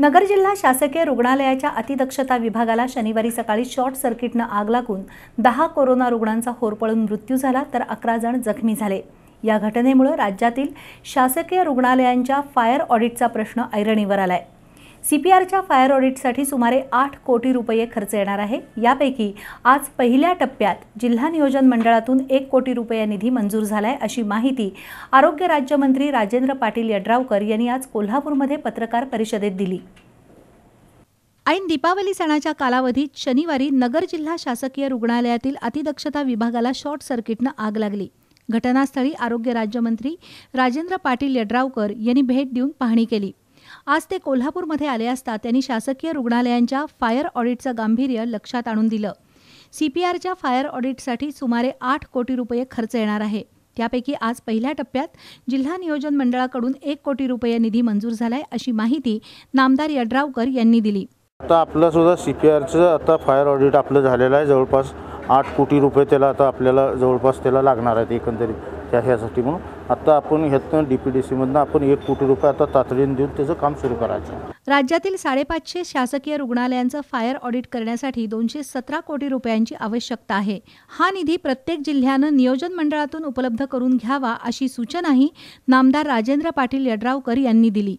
नगर जिल्हा शासकीय रुग्णालयाच्या अतिदक्षता विभागाला शनिवारी सकाळी शॉर्ट सर्किटनं आग लागून दहा कोरोना रुग्णांचा होरपळून मृत्यू झाला तर अकरा जण जखमी झाले या घटनेमुळे राज्यातील शासकीय रुग्णालयांच्या फायर ऑडिटचा प्रश्न ऐरणीवर आलाय सी पी आरच्या फायर ऑडिटसाठी सुमारे आठ कोटी रुपये खर्च येणार आहे यापैकी आज पहिल्या टप्प्यात जिल्हा नियोजन मंडळातून एक कोटी रुपये निधी मंजूर झाला आहे अशी माहिती आरोग्य राज्यमंत्री राजेंद्र पाटील यड्रावकर यांनी आज कोल्हापूरमध्ये पत्रकार परिषदेत दिली ऐन दीपावली सणाच्या कालावधीत शनिवारी नगर जिल्हा शासकीय रुग्णालयातील अतिदक्षता विभागाला शॉर्ट सर्किटनं आग लागली घटनास्थळी आरोग्य राज्यमंत्री राजेंद्र पाटील यड्रावकर यांनी भेट देऊन पाहणी केली आज ते कोल्हापूरमध्ये आले असता त्यांनी शासकीय रुग्णालयांच्या फायर ऑडिटचं गांभीर्य लक्षात आणून दिलं सीपीआरच्या फायर ऑडिटसाठी सुमारे आठ कोटी रुपये खर्च येणार आहे त्यापैकी आज पहिल्या टप्प्यात जिल्हा नियोजन मंडळाकडून एक कोटी रुपये निधी मंजूर झालाय अशी माहिती नामदार यड्रावकर यांनी दिली आता आपलं सुद्धा सी पी आरचं आता फायर ऑडिट आपलं झालेलं आहे जवळपास आठ कोटी रुपये त्याला आता आपल्याला जवळपास त्याला लागणार आहेत एकंदरीत त्या ह्यासाठी म्हणून आता आपण ह्यातून डी पी डी आपण एक कोटी रुपये आता तातडीने देऊन त्याचं काम सुरू करायचं राज्यातील साडेपाचशे शासकीय रुग्णालयांचं फायर ऑडिट करण्यासाठी दोनशे सतरा कोटी रुपयांची आवश्यकता आहे हा निधी प्रत्येक जिल्ह्यानं नियोजन मंडळातून उपलब्ध करून घ्यावा अशी सूचनाही नामदार राजेंद्र पाटील यड्रावकर यांनी दिली